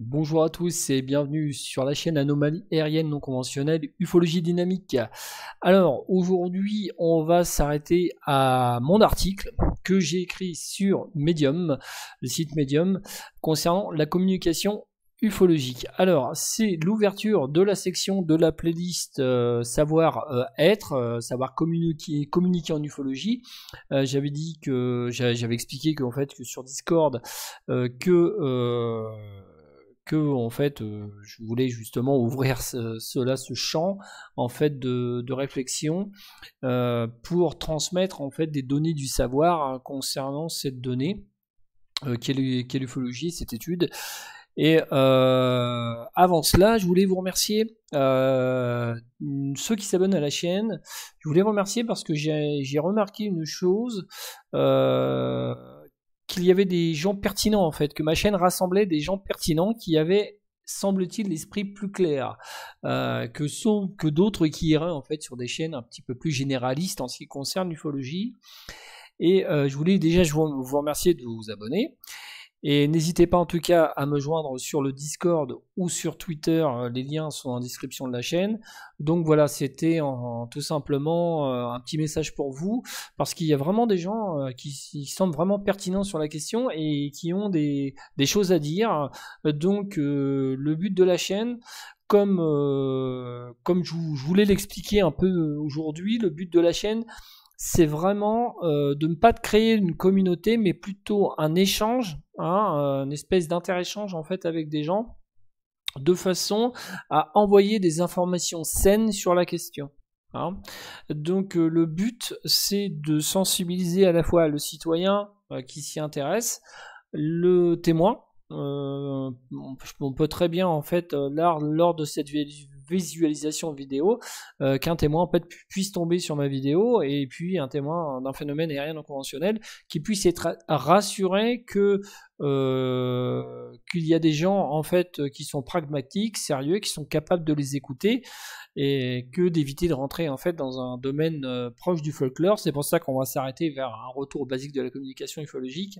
Bonjour à tous et bienvenue sur la chaîne Anomalie aérienne non conventionnelle Ufologie dynamique. Alors aujourd'hui on va s'arrêter à mon article que j'ai écrit sur Medium, le site Medium, concernant la communication ufologique. Alors c'est l'ouverture de la section de la playlist euh, savoir euh, être, euh, savoir communiquer, communiquer en ufologie. j'avais dit que j'avais expliqué qu'en fait que sur Discord que que en fait euh, je voulais justement ouvrir ce, cela ce champ en fait de, réflexion euh, pour transmettre en fait des données du savoir hein, concernant cette donnée euh, qu'elle qu'est l'ufologie cette étude et avant cela je voulais vous remercier ceux qui s'abonnent à la chaîne je voulais vous remercier parce que j'ai remarqué une chose il y avait des gens pertinents en fait, que ma chaîne rassemblait des gens pertinents qui avaient semble-t-il l'esprit plus clair euh, que sont que d'autres qui iraient en fait sur des chaînes un petit peu plus généralistes en ce qui concerne l'ufologie. Et euh, je voulais déjà vous remercier de vous abonner. Et n'hésitez pas en tout cas à me joindre sur le Discord ou sur Twitter. Euh, les liens sont en description de la chaîne. Donc voilà, c'était tout simplement euh, un petit message pour vous parce qu'il y a vraiment des gens euh, qui, semblent vraiment pertinents sur la question et qui ont des, choses à dire. Donc le but de la chaîne, comme, comme je voulais l'expliquer un peu aujourd'hui, le but de la chaîne, c'est vraiment euh, de ne pas créer une communauté, mais plutôt un échange, hein, euh, une espèce d'interéchange en fait avec des gens, de façon à envoyer des informations saines sur la question. Hein. Donc euh, le but, c'est de sensibiliser à la fois le citoyen qui s'y intéresse, le témoin, on peut très bien en fait lors, lors de cette visualisation vidéo, euh, qu'un témoin en puisse tomber sur ma vidéo et puis un témoin d'un phénomène aérien non conventionnel qui puisse être rassuré que euh, qu'il y a des gens en fait qui sont pragmatiques, sérieux, qui sont capables de les écouter et que d'éviter de rentrer en fait dans un domaine euh, proche du folklore. C'est pour ça qu'on va s'arrêter vers un retour basique de la communication ufologique.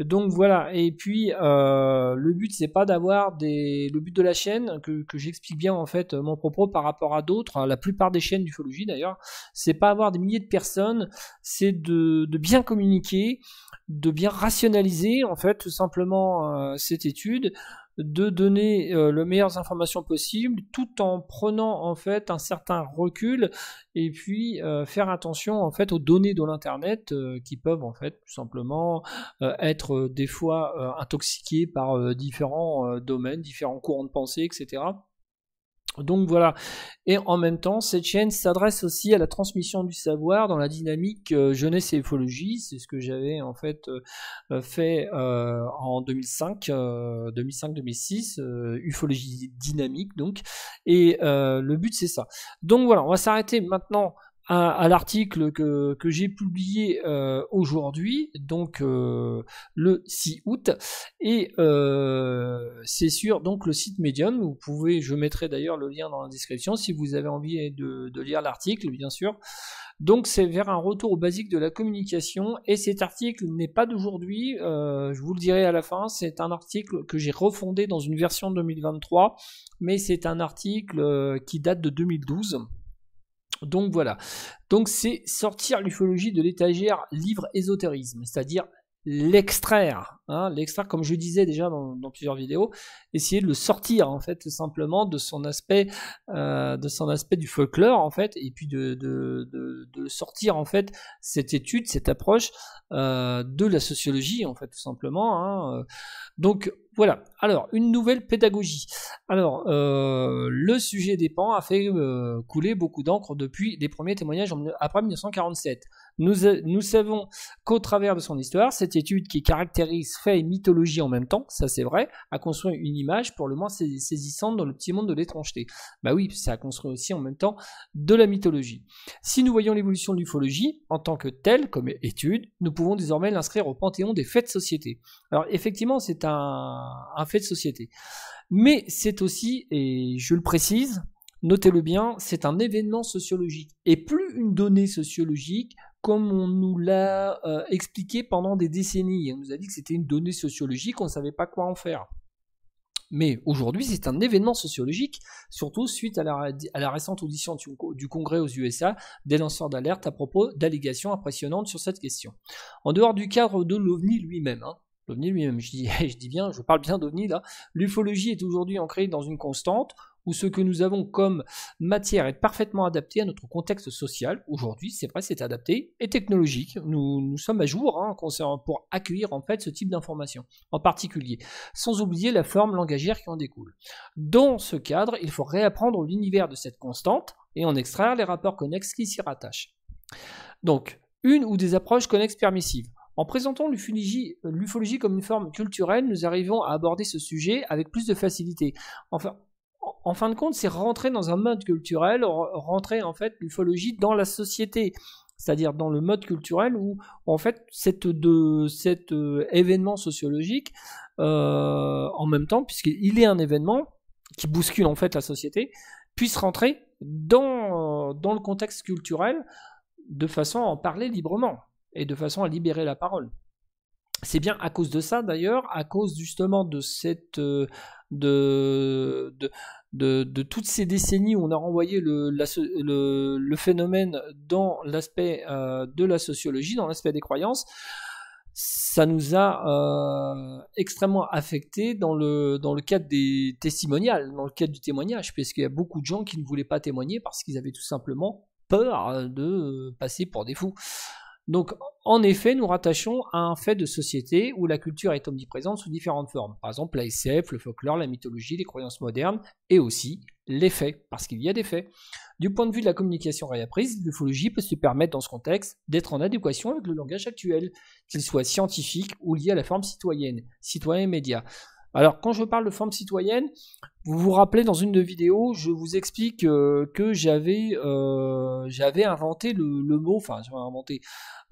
Donc voilà, et puis euh, le but c'est pas d'avoir des. Le but de la chaîne, que, que j'explique bien en fait mon propos par rapport à d'autres, à hein, la plupart des chaînes d'ufologie d'ailleurs, c'est pas avoir des milliers de personnes, c'est de, de, bien communiquer, de bien rationaliser en fait tout simplement euh, cette étude de donner euh, les meilleures informations possibles tout en prenant en fait un certain recul et puis euh, faire attention en fait aux données de l'internet euh, qui peuvent en fait tout simplement être des fois intoxiquées par différents domaines, différents courants de pensée, etc. Donc voilà. Et en même temps, cette chaîne s'adresse aussi à la transmission du savoir dans la dynamique euh, jeunesse et ufologie, C'est ce que j'avais en fait euh, fait euh, en 2005, 2005-2006, ufologie dynamique donc. Et le but c'est ça. Donc voilà, on va s'arrêter maintenant à, l'article que, que j'ai publié euh, aujourd'hui, donc euh, le 6 août, et euh, c'est sur donc le site Medium. Vous pouvez, je mettrai d'ailleurs le lien dans la description si vous avez envie de, de lire l'article, bien sûr. Donc c'est vers un retour au basique de la communication et cet article n'est pas d'aujourd'hui, je vous le dirai à la fin, c'est un article que j'ai refondé dans une version 2023, mais c'est un article qui date de 2012 donc voilà. Donc c'est sortir l'ufologie de l'étagère livre ésotérisme, c'est-à-dire l'extraire, hein, l'extraire comme je disais déjà dans, plusieurs vidéos, essayer de le sortir en fait simplement de son aspect, euh, de son aspect du folklore en fait, et puis de, sortir en fait cette étude, cette approche euh, de la sociologie en fait tout simplement. Hein, euh. Donc voilà. Alors, une nouvelle pédagogie. Alors, euh, le sujet des pans a fait euh, couler beaucoup d'encre depuis les premiers témoignages après 1947. Nous, euh, nous savons qu'au travers de son histoire, cette étude qui caractérise fait et mythologie en même temps, ça c'est vrai, a construit une image pour le moins saisissante dans le petit monde de l'étrangeté. Bah oui, ça a construit aussi en même temps de la mythologie. Si nous voyons l'évolution de l'ufologie en tant que telle, comme étude, nous pouvons désormais l'inscrire au panthéon des faits de société. Alors effectivement, c'est un un fait de société. Mais c'est aussi, et je le précise, notez-le bien, c'est un événement sociologique et plus une donnée sociologique comme on nous l'a euh, expliqué pendant des décennies. On nous a dit que c'était une donnée sociologique, on ne savait pas quoi en faire. Mais aujourd'hui, c'est un événement sociologique, surtout suite à la, récente audition du, du, Congrès aux USA des lanceurs d'alerte à propos d'allégations impressionnantes sur cette question. En dehors du cadre de l'OVNI lui-même, hein, l'OVNI lui-même, je dis, je dis bien, je parle bien d'OVNI là, l'ufologie est aujourd'hui ancrée dans une constante où ce que nous avons comme matière est parfaitement adapté à notre contexte social. Aujourd'hui, c'est vrai, c'est adapté et technologique. Nous, sommes à jour hein, pour accueillir en fait ce type d'information, en particulier, sans oublier la forme langagière qui en découle. Dans ce cadre, il faut réapprendre l'univers de cette constante et en extraire les rapports connexes qui s'y rattachent. Donc, une ou des approches connexes permissives en présentant l'ufologie comme une forme culturelle, nous arrivons à aborder ce sujet avec plus de facilité. Enfin, en fin de compte, c'est rentrer dans un mode culturel, rentrer en fait l'ufologie dans la société, c'est-à-dire dans le mode culturel où en fait cet euh, événement sociologique, euh, en même temps, puisqu'il est un événement qui bouscule en fait la société, puisse rentrer dans, dans le contexte culturel de façon à en parler librement et de façon à libérer la parole. C'est bien à cause de ça d'ailleurs, à cause justement de cette euh, de, de, de, toutes ces décennies où on a renvoyé le, le, phénomène dans l'aspect euh, de la sociologie, dans l'aspect des croyances, ça nous a euh, extrêmement affecté dans le, dans le cadre des testimoniales, dans le cadre du témoignage, puisqu'il y a beaucoup de gens qui ne voulaient pas témoigner parce qu'ils avaient tout simplement peur de passer pour des fous. Donc, en effet, nous rattachons à un fait de société où la culture est omniprésente sous différentes formes. Par exemple, la e le folklore, la mythologie, les croyances modernes et aussi les faits, parce qu'il y a des faits. Du point de vue de la communication réapprise, l'ufologie peut se permettre dans ce contexte d'être en adéquation avec le langage actuel, qu'il soit scientifique ou lié à la forme citoyenne, citoyen et média. Alors, quand je parle de forme citoyenne, vous vous rappelez, dans une de vidéos, je vous explique euh, que j'avais euh, j'avais inventé le, mot, enfin j'avais inventé,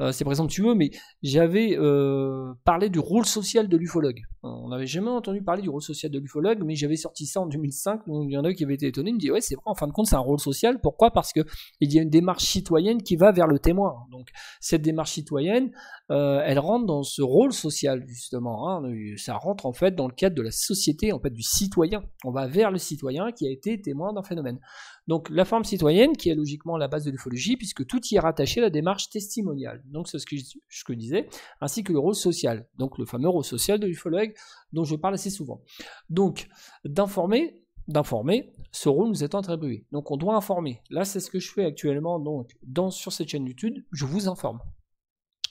euh, c'est veux, mais j'avais euh, parlé du rôle social de l'ufologue. On n'avait jamais entendu parler du rôle social de l'ufologue, mais j'avais sorti ça en 2005, donc il y en a qui avaient été étonnés, ils me dit ouais c'est vrai, en fin de compte c'est un rôle social, pourquoi Parce que il y a une démarche citoyenne qui va vers le témoin. Donc cette démarche citoyenne, elle rentre dans ce rôle social justement, hein. ça rentre en fait dans le cadre de la société, en fait du citoyen. On va vers le citoyen qui a été témoin d'un phénomène. Donc la forme citoyenne, qui est logiquement la base de l'ufologie, puisque tout y est rattaché à la démarche testimoniale, donc c'est ce que je, disais, ainsi que le rôle social, donc le fameux rôle social de l'ufologue dont je parle assez souvent. Donc d'informer, d'informer, ce rôle nous est attribué. Donc on doit informer. Là, c'est ce que je fais actuellement donc, dans, sur cette chaîne YouTube, je vous informe.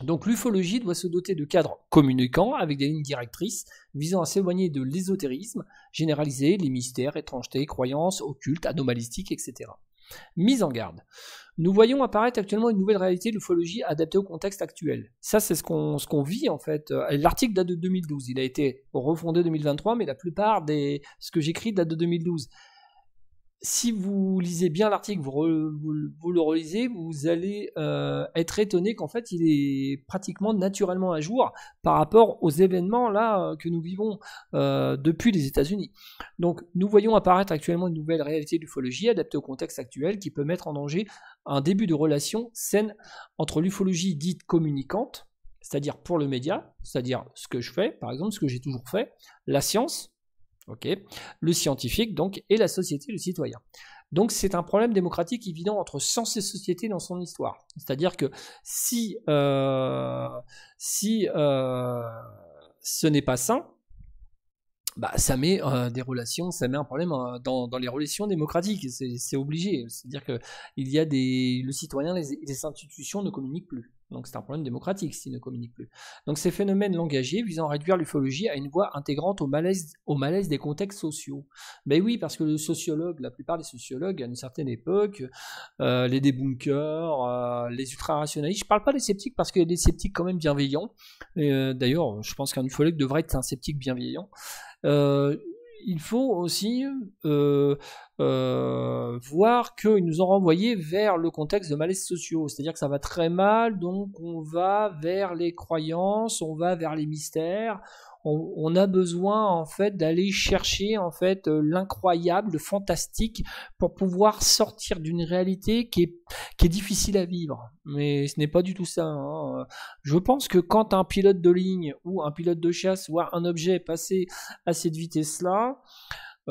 Donc l'ufologie doit se doter de cadres communiquants avec des lignes directrices visant à s'éloigner de l'ésotérisme généralisé, les mystères, étrangetés, croyances, occultes, anomalistiques, etc. Mise en garde. Nous voyons apparaître actuellement une nouvelle réalité, de l'ufologie adaptée au contexte actuel. Ça, c'est ce qu'on vit en fait. Euh, l'article date de 2012. Il a été refondé en 2023, mais la plupart de ce que j'écris date de 2012 si vous lisez bien l'article, vous, le relisez, vous allez euh, être étonné qu'en fait il est pratiquement naturellement à jour par rapport aux événements là euh, que nous vivons euh, depuis les États-Unis. Donc nous voyons apparaître actuellement une nouvelle réalité de l'ufologie adaptée au contexte actuel qui peut mettre en danger un début de relation saine entre l'ufologie dite communicante, c'est-à-dire pour le média, c'est-à-dire ce que je fais, par exemple ce que j'ai toujours fait, la science Okay. le scientifique donc et la société, le citoyen. Donc c'est un problème démocratique évident entre sens et société dans son histoire. C'est-à-dire que si, euh, si euh, ce n'est pas sain, bah, ça met euh, des relations, ça met un problème dans, les relations démocratiques. C'est obligé. C'est-à-dire que il y a des, le citoyen, les, les institutions ne communiquent plus. Donc c'est un problème démocratique s'il ne communique plus. Donc ces phénomènes langagiers visant à réduire l'ufologie à une voie intégrante au malaise, au malaise des contextes sociaux. mais ben oui, parce que le sociologue, la plupart des sociologues à une certaine époque, euh, les débunkers, euh, les ultra-rationalistes, je parle pas des sceptiques parce qu'il y a des sceptiques quand même bienveillants. Euh, d'ailleurs, je pense qu'un ufologue devrait être un sceptique bienveillant il faut aussi euh, euh, voir qu'ils nous ont renvoyé vers le contexte de malaise sociaux, c'est-à-dire que ça va très mal, donc on va vers les croyances, on va vers les mystères, on, a besoin en fait d'aller chercher en fait euh, l'incroyable, le fantastique pour pouvoir sortir d'une réalité qui est, difficile à vivre. Mais ce n'est pas du tout ça. Hein. Je pense que quand un pilote de ligne ou un pilote de chasse voit un objet passer à cette vitesse-là,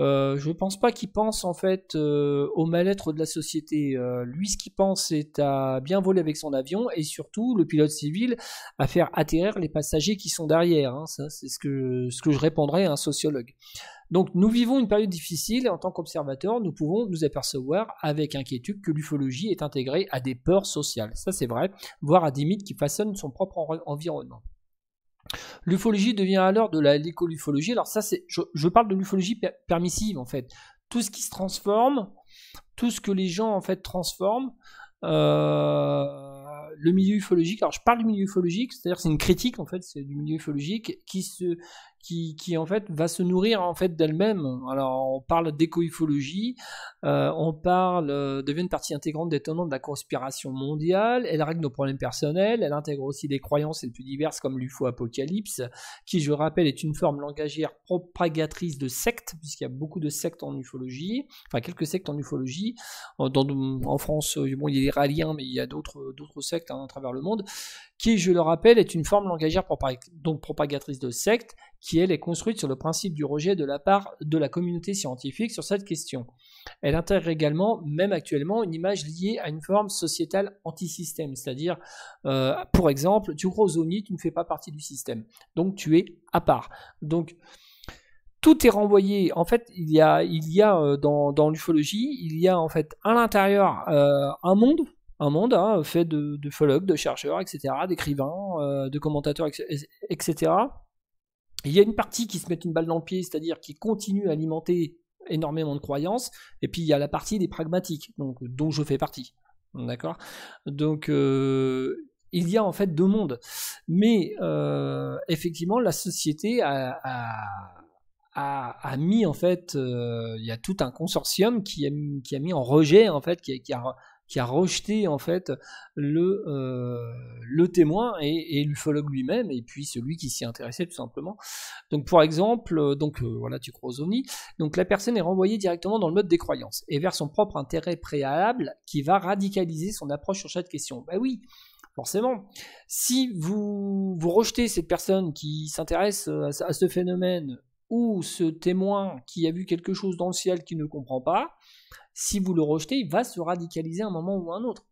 euh, je ne pense pas qu'il pense en fait euh, au mal-être de la société. Euh, lui, ce qu'il pense, c'est à bien voler avec son avion et surtout le pilote civil à faire atterrir les passagers qui sont derrière. Hein. c'est ce que, ce que je répondrais à un sociologue. Donc, nous vivons une période difficile et en tant qu'observateur nous pouvons nous apercevoir avec inquiétude que l'ufologie est intégrée à des peurs sociales. Ça, c'est vrai, voire à des mythes qui façonnent son propre environnement. L'ufologie devient alors de la l'écolufologie. Alors ça, c'est, je, parle de l'ufologie permissive en fait. Tout ce qui se transforme, tout ce que les gens en fait transforment, euh, le milieu ufologique. Alors je parle du milieu ufologique, c'est-à-dire c'est une critique en fait, c'est du milieu ufologique qui se qui, qui, en fait va se nourrir en fait d'elle-même. Alors on parle d'éco-ufologie, euh, on parle euh, devient une partie intégrante des tenants de la conspiration mondiale. Elle règle nos problèmes personnels, elle intègre aussi des croyances les plus diverses comme l'ufo apocalypse, qui je rappelle est une forme langagière propagatrice de sectes, puisqu'il y a beaucoup de sectes en ufologie, enfin quelques sectes en ufologie. Euh, en France, bon il y a les Raliens, mais il y a d'autres d'autres sectes hein, à travers le monde, qui je le rappelle est une forme langagière donc propagatrice de sectes qui elle est construite sur le principe du rejet de la part de la communauté scientifique sur cette question. Elle intègre également, même actuellement, une image liée à une forme sociétale anti système c'est-à-dire, euh, pour exemple, tu rosoni, tu ne fais pas partie du système, donc tu es à part. Donc tout est renvoyé. En fait, il y a, il y a euh, dans, l'ufologie, il y a en fait à l'intérieur euh, un monde un monde hein, fait de, de de chercheurs, etc., d'écrivains, de commentateurs, etc., il y a une partie qui se met une balle dans le pied, c'est-à-dire qui continue à alimenter énormément de croyances, et puis il y a la partie des pragmatiques, donc, dont je fais partie. D'accord Donc, euh, il y a en fait deux mondes. Mais euh, effectivement, la société a, mis en fait, euh, il y a tout un consortium qui a, qui a mis en rejet en fait, qui a, qui a rejeté en fait le, euh, le témoin et, et l'ufologue lui-même, et puis celui qui s'y intéressait tout simplement. Donc pour exemple, euh, donc euh, voilà, tu crois aux ovnis, donc la personne est renvoyée directement dans le mode des croyances et vers son propre intérêt préalable qui va radicaliser son approche sur chaque question. Bah oui, forcément. Si vous, vous rejetez cette personne qui s'intéresse à, à ce phénomène ou ce témoin qui a vu quelque chose dans le ciel qu'il ne comprend pas, si vous le rejetez, il va se radicaliser à un moment ou à un autre.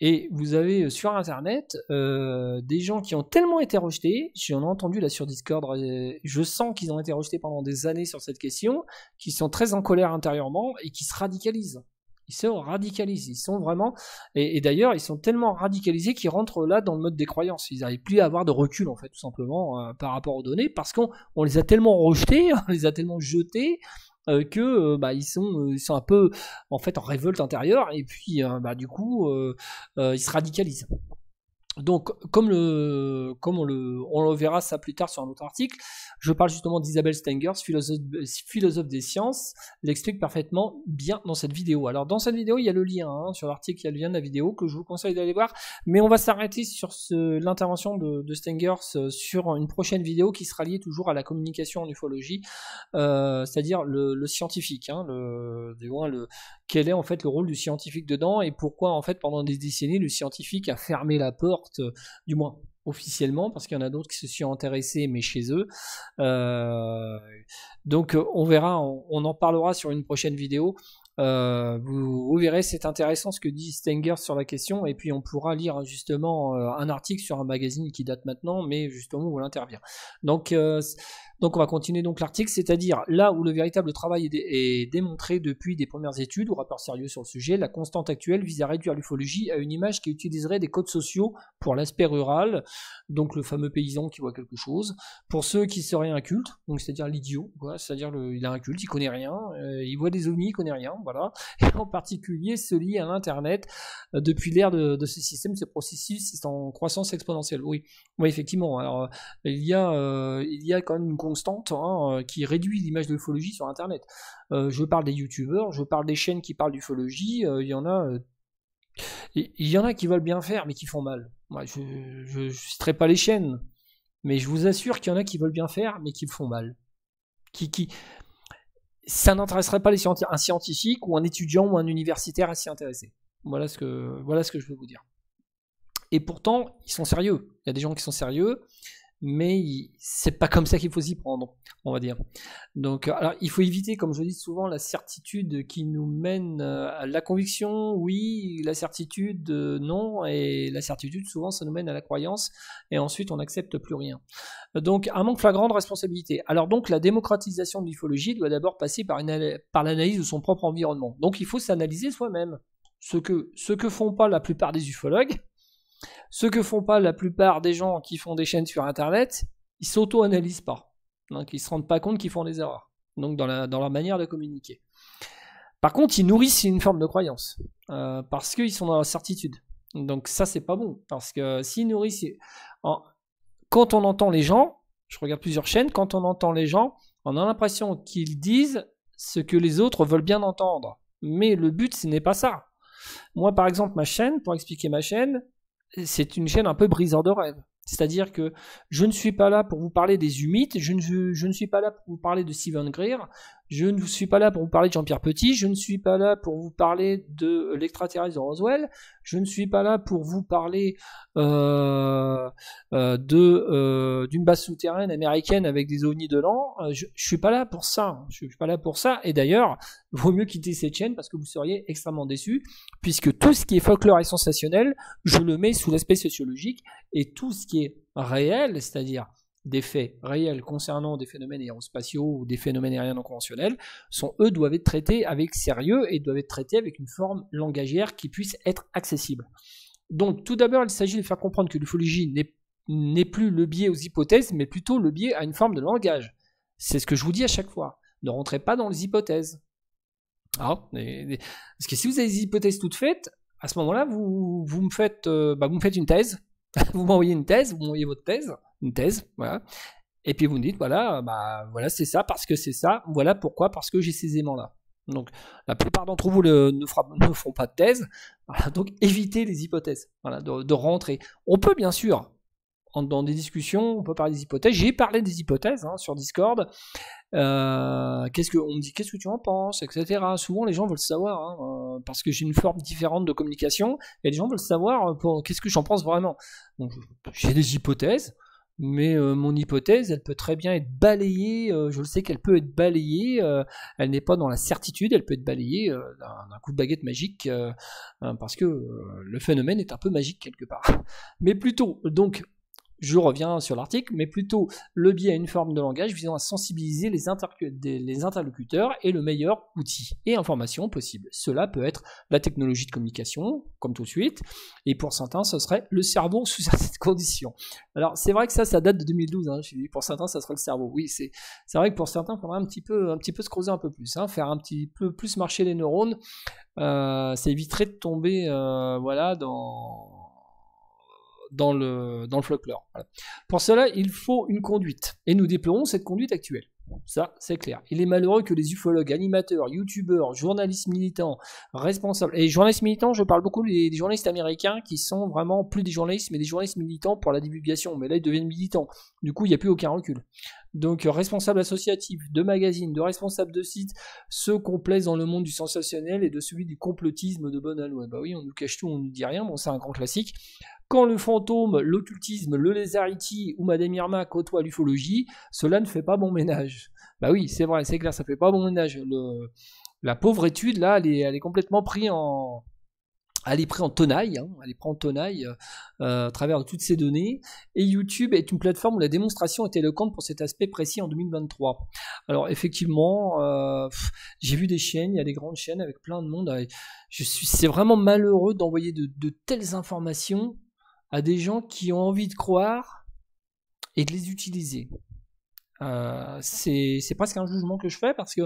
Et vous avez euh, sur Internet euh, des gens qui ont tellement été rejetés, j'en ai entendu là sur Discord, euh, je sens qu'ils ont été rejetés pendant des années sur cette question, qui sont très en colère intérieurement et qui se radicalisent. Ils se radicalisent, ils sont vraiment... Et, d'ailleurs, ils sont tellement radicalisés qu'ils rentrent là dans le mode des croyances. Ils n'arrivent plus à avoir de recul, en fait, tout simplement, par rapport aux données, parce qu'on les a tellement rejetés, on les a tellement jetés, euh, que euh, bah, ils sont euh, ils sont un peu en fait en révolte intérieure et puis bah, du coup ils se radicalisent. Donc, comme, le, comme on, le, on verra ça plus tard sur un autre article, je parle justement d'Isabelle Stengers, philosophe, des sciences, l'explique parfaitement bien dans cette vidéo. Alors, dans cette vidéo, il y a le lien, hein. sur l'article, il vient de la vidéo que je vous conseille d'aller voir, mais on va s'arrêter sur l'intervention de, de, Stengers euh, sur une prochaine vidéo qui sera liée toujours à la communication en ufologie, euh, c'est-à-dire le, scientifique, hein, le, du moins le, quel est en fait le rôle du scientifique dedans et pourquoi en fait pendant des décennies le scientifique a fermé la porte, euh, du moins officiellement, parce qu'il y en a d'autres qui se sont intéressés, mais chez eux. Euh, donc euh, on verra, on, en parlera sur une prochaine vidéo. vous, verrez, c'est intéressant ce que dit Stenger sur la question, et puis on pourra lire justement un article sur un magazine qui date maintenant, mais justement où l'intervient. Donc donc on va continuer donc l'article, c'est-à-dire là où le véritable travail est, démontré depuis des premières études ou rapports sérieux sur le sujet, la constante actuelle vise à réduire l'ufologie à une image qui utiliserait des codes sociaux pour l'aspect rural, donc le fameux paysan qui voit quelque chose, pour ceux qui seraient incultes, donc c'est-à-dire l'idiot, c'est-à-dire il a un culte, il connaît rien, euh, il voit des ovnis, il connaît rien, voilà, et en particulier lie à l'internet euh, depuis l'ère de, ce système, ce processus est en croissance exponentielle. Oui, oui effectivement. Alors il y a euh, il y a quand même une constante hein, euh, qui réduit l'image de l'ufologie sur Internet. Euh, je parle des youtubeurs, je parle des chaînes qui parlent d'ufologie, euh, il y en a... il y en a qui veulent bien faire, mais qui font mal. Moi, je ne citerai pas les chaînes, mais je vous assure qu'il y en a qui veulent bien faire, mais qui font mal. Qui, qui... Ça n'intéresserait pas les un scientifique ou un étudiant ou un universitaire à s'y intéresser. Voilà ce que, voilà ce que je veux vous dire. Et pourtant, ils sont sérieux. Il y a des gens qui sont sérieux mais c'est pas comme ça qu'il faut s'y prendre, on va dire. Donc, alors, il faut éviter, comme je dis souvent, la certitude qui nous mène euh, à la conviction, oui, la certitude, euh, non, et la certitude, souvent, ça nous mène à la croyance, et ensuite, on n'accepte plus rien. Donc, un manque flagrant de responsabilité. Alors, donc, la démocratisation de l'ufologie doit d'abord passer par, par l'analyse de son propre environnement. Donc, il faut s'analyser soi-même. Ce que, ce que font pas la plupart des ufologues, ce que font pas la plupart des gens qui font des chaînes sur Internet, ils s'auto-analysent pas. Donc ils se rendent pas compte qu'ils font des erreurs. Donc dans, la, dans leur manière de communiquer. Par contre, ils nourrissent une forme de croyance euh, parce qu'ils sont dans la certitude. Donc ça, c'est pas bon parce que s'ils nourrissent, quand on entend les gens, je regarde plusieurs chaînes, quand on entend les gens, on a l'impression qu'ils disent ce que les autres veulent bien entendre. Mais le but, ce n'est pas ça. Moi, par exemple, ma chaîne, pour expliquer ma chaîne, c'est une chaîne un peu briseur de rêve. C'est-à-dire que je ne suis pas là pour vous parler des humides, je ne, je ne, suis pas là pour vous parler de Steven Greer, je ne suis pas là pour vous parler de Jean-Pierre Petit, je ne suis pas là pour vous parler de l'extraterrestre de Roswell, je ne suis pas là pour vous parler euh, euh, de euh, d'une base souterraine américaine avec des ovnis de l'an. Je, ne suis pas là pour ça. Je, hein. je suis pas là pour ça. Et d'ailleurs, vaut mieux quitter cette chaîne parce que vous seriez extrêmement déçus, puisque tout ce qui est folklore et sensationnel, je le mets sous l'aspect sociologique et tout ce qui est réel, c'est-à-dire des faits réels concernant des phénomènes aérospatiaux ou des phénomènes aériens non conventionnels, sont eux doivent être traités avec sérieux et doivent être traités avec une forme langagière qui puisse être accessible. Donc tout d'abord, il s'agit de faire comprendre que l'ufologie n'est plus le biais aux hypothèses, mais plutôt le biais à une forme de langage. C'est ce que je vous dis à chaque fois. Ne rentrez pas dans les hypothèses. Ah, parce que si vous avez des hypothèses toutes faites, à ce moment-là, vous, vous me faites euh, bah, une thèse, vous m'envoyez une thèse, vous m'envoyez votre thèse, une thèse, voilà. Et puis vous me dites, voilà, bah, voilà, c'est ça, parce que c'est ça, voilà pourquoi, parce que j'ai ces aimants-là. Donc la plupart d'entre vous ne, font pas de thèse, donc évitez les hypothèses voilà, de rentrer. On peut bien sûr dans des discussions, on peut parler des hypothèses. J'ai parlé des hypothèses hein, sur Discord. Euh, qu'est-ce que on me dit Qu'est-ce que tu en penses, etc. Souvent, les gens veulent savoir hein, euh, parce que j'ai une forme différente de communication et les gens veulent savoir euh, pour qu'est-ce que j'en pense vraiment. j'ai des hypothèses. Mais mon hypothèse, elle peut très bien être balayée, je le sais qu'elle peut être balayée, elle n'est pas dans la certitude, elle peut être balayée d'un coup de baguette magique, hein, parce que le phénomène est un peu magique quelque part. Mais plutôt, donc, je reviens sur l'article, mais plutôt le biais à une forme de langage visant à sensibiliser les, interlocuteurs et le meilleur outil et information possible. Cela peut être la technologie de communication, comme tout de suite, et pour certains, ce serait le cerveau sous certaines conditions. Alors, c'est vrai que ça, ça date de 2012, hein, pour certains, ça serait le cerveau. Oui, c'est vrai que pour certains, il faudrait un petit, peu, un petit peu se creuser un peu plus, hein, faire un petit peu plus marcher les neurones, euh, ça éviterait de tomber euh, voilà, dans dans le, dans le folklore. Pour cela, il faut une conduite, et nous déplorons cette conduite actuelle. Ça, c'est clair. Il est malheureux que les ufologues, animateurs, youtubeurs, journalistes militants, responsables. Et journalistes militants, je parle beaucoup des, journalistes américains qui sont vraiment plus des journalistes, mais des journalistes militants pour la divulgation. Mais là, ils deviennent militants. Du coup, il n'y a plus aucun recul. Donc, responsables associatifs, de magazines, de responsables de sites, se complaisent dans le monde du sensationnel et de celui du complotisme de bonne Bah oui, on nous cache tout, on nous dit rien. Bon, c'est un grand classique. Quand le fantôme, l'occultisme, le lézariti ou Madame Irma côtoient l'ufologie, cela ne fait pas bon ménage. Bah oui, c'est vrai, c'est clair, ça ne fait pas bon ménage. Le, la pauvre étude, là, elle est, complètement prise en, elle est prise en tonaille, hein. elle est prise en tonaille euh, à travers toutes ces données. Et YouTube est une plateforme où la démonstration est éloquente pour cet aspect précis en 2023. Alors effectivement, euh, j'ai vu des chaînes, il y a des grandes chaînes avec plein de monde. c'est vraiment malheureux d'envoyer de telles informations à des gens qui ont envie de croire et de les utiliser. Euh, c'est presque un jugement que je fais parce que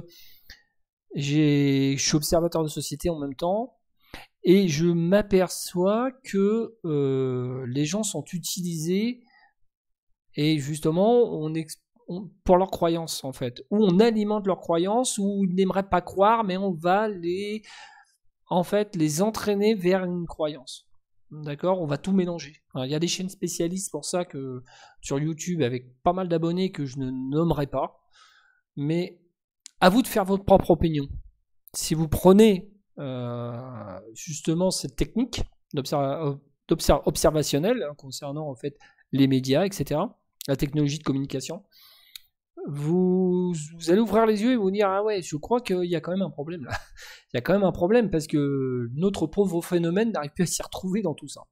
je suis observateur de société en même temps et je m'aperçois que euh, les gens sont utilisés et justement pour leurs croyances en fait, ou on alimente leurs croyances ou ils n'aimeraient pas croire mais on va les en fait les entraîner vers une croyance. D'accord On va tout mélanger. il y a des chaînes spécialistes pour ça que sur YouTube avec pas mal d'abonnés que je ne nommerai pas. Mais à vous de faire votre propre opinion. Si vous prenez euh, justement cette technique euh, observationnelle hein, concernant en fait les médias, etc., la technologie de communication, vous, allez ouvrir les yeux et vous dire Ah ouais, je crois qu'il y a quand même un problème là. Il y a quand même un problème parce que notre pauvre phénomène n'arrive plus à s'y retrouver dans tout ça.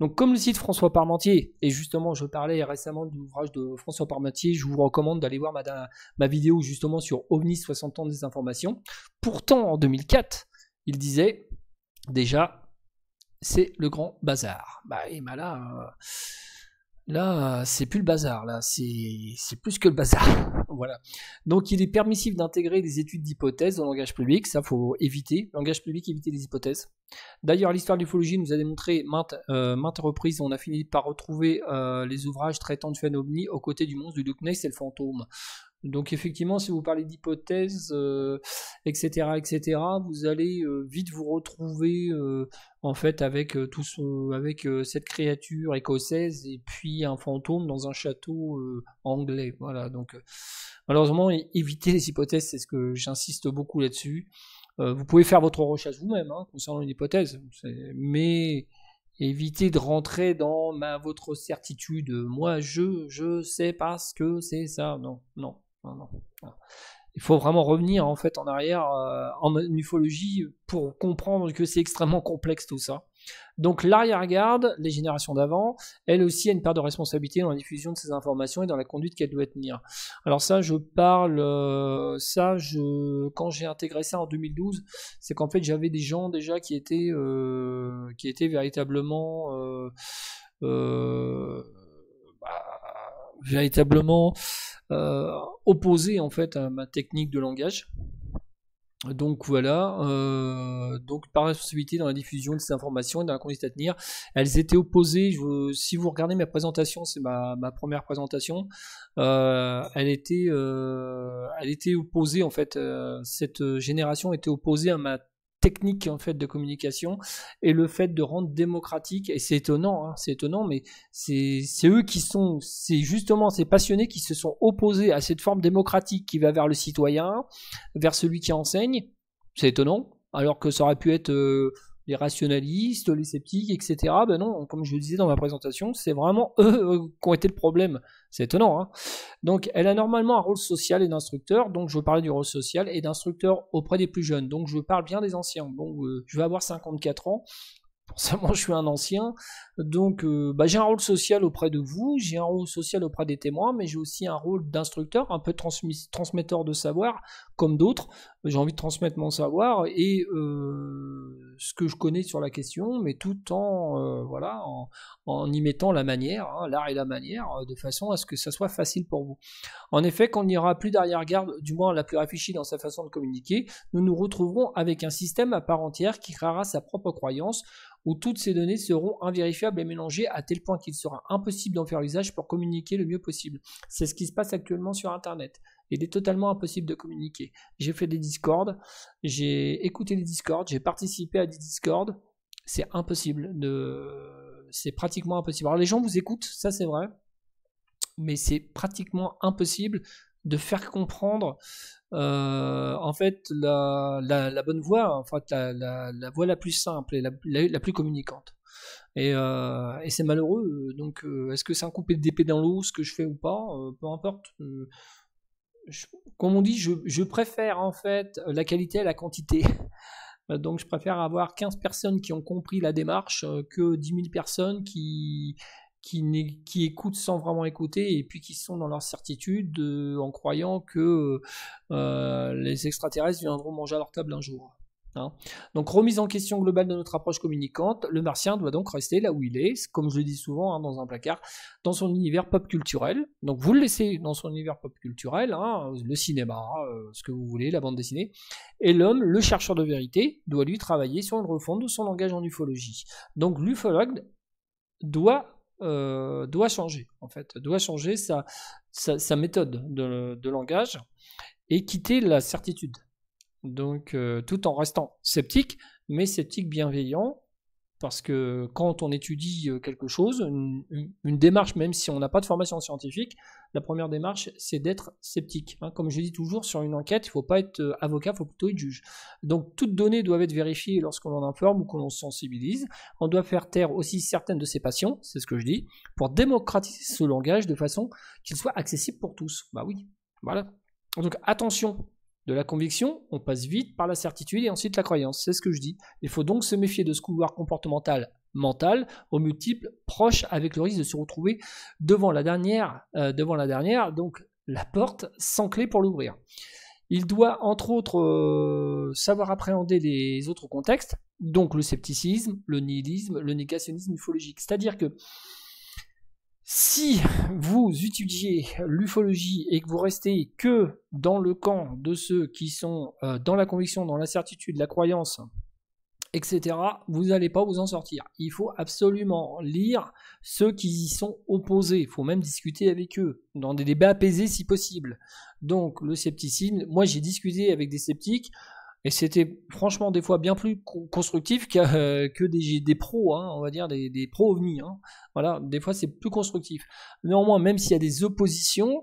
Donc, comme le site François Parmentier, et justement, je parlais récemment de l'ouvrage de François Parmentier, je vous recommande d'aller voir ma, ma vidéo justement sur Omnis 60 ans des informations. Pourtant, en 2004, il disait déjà c'est le grand bazar. Bah, et bah euh, Là, c'est plus le bazar, là, c'est plus que le bazar. voilà. Donc, il est permissif d'intégrer des études d'hypothèses au langage public, ça faut éviter. Langage public, éviter les hypothèses. D'ailleurs, l'histoire de l'ufologie nous a démontré maintes, euh, reprises, on a fini par retrouver euh, les ouvrages traitant de phénomène aux côtés du monstre, du Loch Ness et le fantôme. Donc effectivement, si vous parlez d'hypothèses, etc., euh, etc., vous allez euh, vite vous retrouver euh, en fait avec tout ce, avec cette créature écossaise et puis un fantôme dans un château anglais. Voilà. Donc malheureusement, éviter les hypothèses, c'est ce que j'insiste beaucoup là-dessus. vous pouvez faire votre recherche vous-même hein, concernant une hypothèse, mais évitez de rentrer dans votre certitude. Moi, je, je sais parce que c'est ça. Non, non, il faut vraiment revenir en fait en arrière euh, en ufologie pour comprendre que c'est extrêmement complexe tout ça. Donc l'arrière-garde, les générations d'avant, elle aussi a une part de responsabilité dans la diffusion de ces informations et dans la conduite qu'elle doit tenir. Alors ça, je parle, euh, ça, je, quand j'ai intégré ça en 2012, c'est qu'en fait j'avais des gens déjà qui étaient, euh, qui étaient véritablement véritablement euh, opposé en fait à ma technique de langage. Donc voilà, euh, donc par responsabilité dans la diffusion de ces informations et dans la conduite à tenir, elles étaient opposées. si vous regardez ma présentation, c'est ma, première présentation, euh, elle, était, euh, elle était opposée en fait. Euh, cette génération était opposée à ma technique en fait de communication et le fait de rendre démocratique et c'est étonnant hein, c'est étonnant mais c'est eux qui sont c'est justement ces passionnés qui se sont opposés à cette forme démocratique qui va vers le citoyen vers celui qui enseigne c'est étonnant alors que ça aurait pu être euh, les rationalistes, les sceptiques, etc. Ben non, comme je le disais dans ma présentation, c'est vraiment eux euh, qui ont été le problème. C'est étonnant. Hein donc, elle a normalement un rôle social et d'instructeur. Donc, je parlais du rôle social et d'instructeur auprès des plus jeunes. Donc, je parle bien des anciens. Bon, euh, je vais avoir 54 ans. Forcément, je suis un ancien. Donc, euh, bah, j'ai un rôle social auprès de vous, j'ai un rôle social auprès des témoins, mais j'ai aussi un rôle d'instructeur, un peu transmetteur de savoir, comme d'autres j'ai envie de transmettre mon savoir et euh, ce que je connais sur la question, mais tout en euh, voilà en, y mettant la manière, hein, l'art et la manière, euh, de façon à ce que ça soit facile pour vous. En effet, quand on n'ira plus d'arrière-garde, du moins la plus réfléchie dans sa façon de communiquer, nous nous retrouverons avec un système à part entière qui créera sa propre croyance où toutes ces données seront invérifiables et mélangées à tel point qu'il sera impossible d'en faire usage pour communiquer le mieux possible. C'est ce qui se passe actuellement sur Internet. Il est totalement impossible de communiquer. J'ai fait des discords, j'ai écouté des discords, j'ai participé à des discords. C'est impossible de. C'est pratiquement impossible. Alors les gens vous écoutent, ça c'est vrai, mais c'est pratiquement impossible de faire comprendre euh, en fait la, la, la, bonne voie, en fait la, la, voie la plus simple et la, plus communicante. Euh, et, c'est malheureux. Donc, euh, est-ce que c'est un coupé d'épée dans l'eau, ce que je fais ou pas Peu importe comme on dit, je, préfère en fait euh, la qualité à la quantité. Euh, donc je préfère avoir 15 personnes qui ont compris la démarche euh, que 10 000 personnes qui, qui, qui écoutent sans vraiment écouter et puis qui sont dans leur certitude en croyant que les extraterrestres viendront manger à leur table un jour. Hein. Donc remise en question globale de notre approche communicante, le martien doit donc rester là où il est, comme je le dis souvent hein, dans un placard, dans son univers pop culturel. Donc vous le laissez dans son univers pop culturel, hein, le cinéma, euh, ce que vous voulez, la bande dessinée. Et l'homme, le chercheur de vérité, doit lui travailler sur le refonte de son langage en ufologie. Donc l'ufologue doit euh, doit changer, en fait, doit changer sa, méthode de langage et quitter la certitude. Donc, euh, tout en restant sceptique, mais sceptique bienveillant, parce que quand on étudie euh, quelque chose, une, démarche, même si on n'a pas de formation scientifique, la première démarche, c'est d'être sceptique. Hein. comme je dis toujours, sur une enquête, il ne faut pas être euh, avocat, il faut plutôt être juge. Donc, toutes données doivent être vérifiées lorsqu'on en informe ou qu'on sensibilise. On doit faire taire aussi certaines de ses passions, c'est ce que je dis, pour démocratiser ce langage de façon qu'il soit accessible pour tous. Bah oui, voilà. Donc, attention de la conviction, on passe vite par la certitude et ensuite la croyance, c'est ce que je dis. Il faut donc se méfier de ce couloir comportemental mental aux multiples proches avec le risque de se retrouver devant la dernière, euh, devant la dernière donc la porte sans clé pour l'ouvrir. Il doit entre autres euh, savoir appréhender les autres contextes, donc le scepticisme, le nihilisme, le négationnisme ufologique. C'est-à-dire que si vous étudiez l'ufologie et que vous restez que dans le camp de ceux qui sont euh, dans la conviction, dans l'incertitude, la croyance, etc., vous n'allez pas vous en sortir. Il faut absolument lire ceux qui y sont opposés. Il faut même discuter avec eux, dans des débats apaisés si possible. Donc le scepticisme, moi j'ai discuté avec des sceptiques, et c'était franchement des fois bien plus constructif euh, que des, des pros, hein, on va dire, des, des pros ovnis. Hein. Voilà, des fois c'est plus constructif. Néanmoins, même s'il y a des oppositions,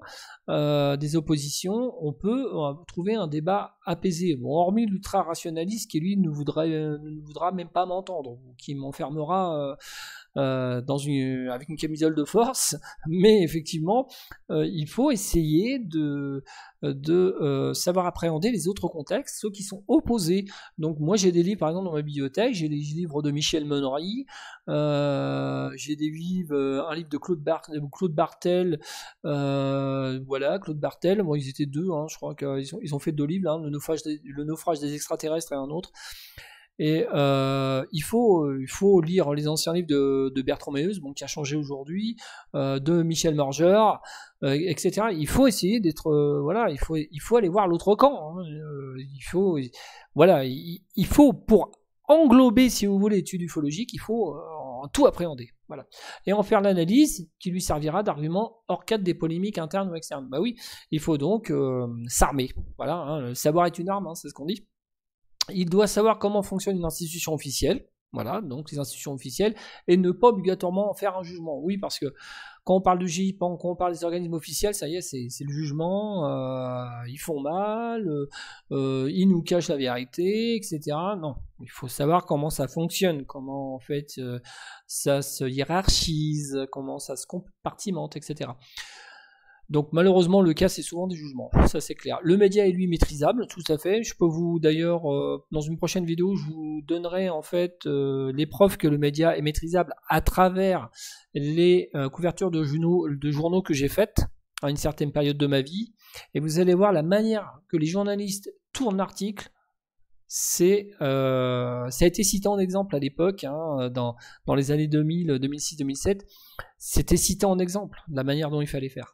euh, des oppositions, on peut euh, trouver un débat apaisé. Bon, hormis l'ultra-rationaliste qui lui ne voudrait, ne voudra même pas m'entendre, qui m'enfermera euh, dans une, avec une camisole de force, mais effectivement, euh, il faut essayer de, euh, de savoir appréhender les autres contextes, ceux qui sont opposés. Donc moi j'ai des livres par exemple dans ma bibliothèque, j'ai des livres de Michel Monroy, j'ai des livres, un livre de Claude, Bar Claude Bartel, voilà Claude Bartel, bon, ils étaient deux, hein, je crois qu'ils ont, ils ont fait deux livres, hein, le, naufrage le naufrage des extraterrestres et un autre. Et euh, il, faut, il faut lire les anciens livres de, Bertrand Meuse, bon, qui a changé aujourd'hui, euh, de Michel Morgeur, etc. Euh, il faut essayer d'être. voilà, il faut, il faut aller voir l'autre camp. Hein, il faut. Voilà, il, faut, pour englober, si vous voulez, l'étude ufologique, il faut tout appréhender. Voilà. Et en faire l'analyse qui lui servira d'argument hors cadre des polémiques internes ou externes. Bah oui, il faut donc s'armer. Voilà, hein. le savoir est une arme, hein, c'est ce qu'on dit il doit savoir comment fonctionne une institution officielle, voilà, donc les institutions officielles, et ne pas obligatoirement en faire un jugement. Oui, parce que quand on parle du GIPAN, quand on parle des organismes officiels, ça y est, c'est le jugement, euh, ils font mal, euh, euh, ils nous cachent la vérité, etc. Non, il faut savoir comment ça fonctionne, comment en fait ça se hiérarchise, comment ça se compartimente, etc. Donc malheureusement, le cas, c'est souvent des jugements, ça c'est clair. Le média est lui maîtrisable, tout à fait. Je peux vous d'ailleurs, euh, dans une prochaine vidéo, je vous donnerai en fait euh, les preuves que le média est maîtrisable à travers les euh, couvertures de, journaux, que j'ai faites à une certaine période de ma vie. Et vous allez voir la manière que les journalistes tournent l'article. C'est, ça a été cité en exemple à l'époque, hein, dans les années 2000, 2006, 2007. C'était cité en exemple, la manière dont il fallait faire.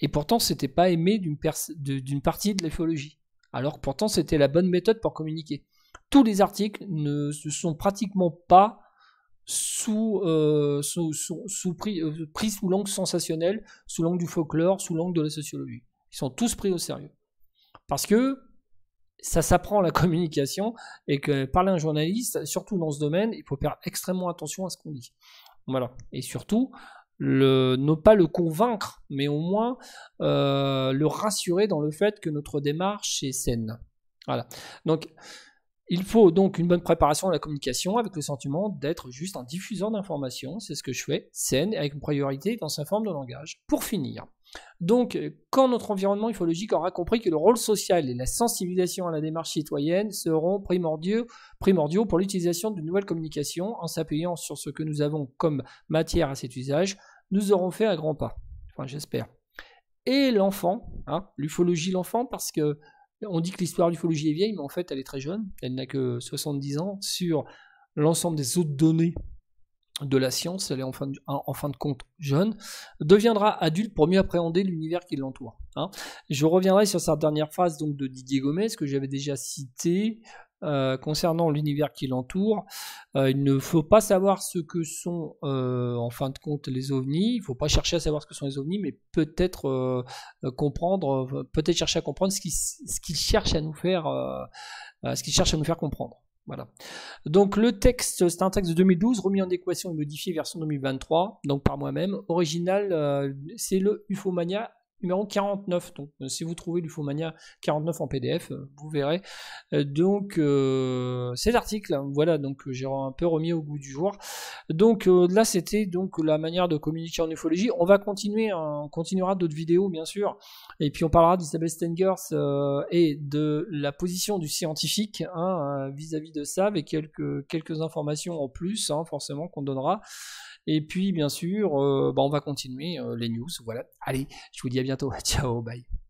Et pourtant, c'était pas aimé d'une partie de l'éphologie. Alors que pourtant, c'était la bonne méthode pour communiquer. Tous les articles ne se sont pratiquement pas sous, euh, sous, euh, pris, sous l'angle sensationnel, sous l'angle du folklore, sous l'angle de la sociologie. Ils sont tous pris au sérieux. Parce que ça s'apprend la communication et que parler à un journaliste, surtout dans ce domaine, il faut faire extrêmement attention à ce qu'on dit. Voilà. Et surtout, ne pas le convaincre, mais au moins euh, le rassurer dans le fait que notre démarche est saine. Voilà. Donc, il faut donc une bonne préparation de la communication avec le sentiment d'être juste un diffuseur d'informations, c'est ce que je fais, saine, avec une priorité dans sa forme de langage. Pour finir, donc, euh, quand notre environnement ufologique aura compris que le rôle social et la sensibilisation à la démarche citoyenne seront primordiaux, primordiaux pour l'utilisation de nouvelles communications, en s'appuyant sur ce que nous avons comme matière à cet usage, nous aurons fait un grand pas. Enfin, j'espère. Et l'enfant, hein, l'ufologie l'enfant, parce que on dit que l'histoire de l'ufologie est vieille, mais en fait, elle est très jeune. Elle n'a que 70 ans sur l'ensemble des autres données de la science, elle est en fin de, compte jeune, deviendra adulte pour mieux appréhender l'univers qui l'entoure. Hein. Je reviendrai sur sa dernière phrase donc, de Didier Gomez que j'avais déjà citée. Euh, concernant l'univers qui l'entoure, euh, il ne faut pas savoir ce que sont euh, en fin de compte les ovnis, il ne faut pas chercher à savoir ce que sont les ovnis, mais peut-être comprendre, peut-être chercher à comprendre ce à nous faire, ce qu'ils cherchent à nous faire comprendre. Voilà. Donc le texte, c'est un texte de 2012 remis en équation et modifié version 2023, donc par moi-même. Original, euh, c'est le Ufomania numéro 49. Donc, euh, si vous trouvez du Lufomania 49 en PDF, euh, vous verrez. Euh, donc, cet article, hein, voilà, donc j'ai un peu remis au goût du jour. Donc là, c'était donc la manière de communiquer en ufologie. On va continuer, hein, on continuera d'autres vidéos, bien sûr. Et puis, on parlera d'Isabelle Stengers et de la position du scientifique hein, vis-à-vis de ça, avec quelques, quelques informations en plus, forcément, qu'on donnera. Et puis, bien sûr, bah, on va continuer les news. Voilà. Allez, je vous dis à जाए तो अच्छा हो भाई